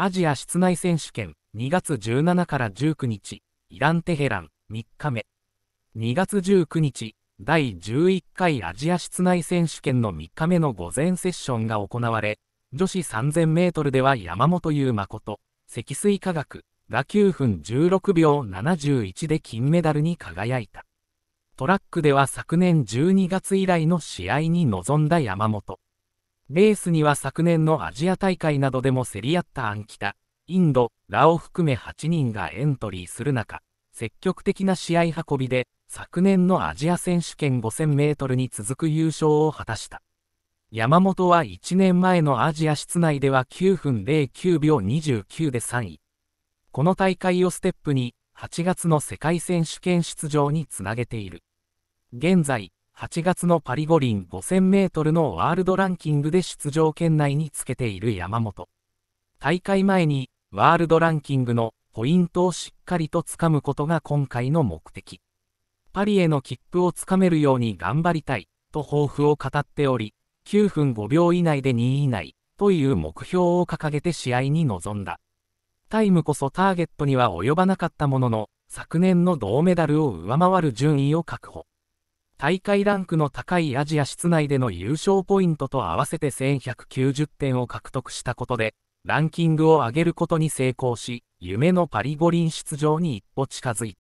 アジア室内選手権2月17から19日、イラン・テヘラン3日目。2月19日、第11回アジア室内選手権の3日目の午前セッションが行われ、女子3000メートルでは山本優誠、積水化学が9分16秒71で金メダルに輝いた。トラックでは昨年12月以来の試合に臨んだ山本。レースには昨年のアジア大会などでも競り合ったアンキタ、インド、ラを含め8人がエントリーする中、積極的な試合運びで、昨年のアジア選手権5000メートルに続く優勝を果たした。山本は1年前のアジア室内では9分09秒29で3位。この大会をステップに、8月の世界選手権出場につなげている。現在、8月のパリ五輪5000メートルのワールドランキングで出場圏内につけている山本。大会前にワールドランキングのポイントをしっかりとつかむことが今回の目的。パリへの切符をつかめるように頑張りたいと抱負を語っており、9分5秒以内で2位以内という目標を掲げて試合に臨んだ。タイムこそターゲットには及ばなかったものの、昨年の銅メダルを上回る順位を確保。大会ランクの高いアジア室内での優勝ポイントと合わせて1190点を獲得したことで、ランキングを上げることに成功し、夢のパリ五輪出場に一歩近づいた。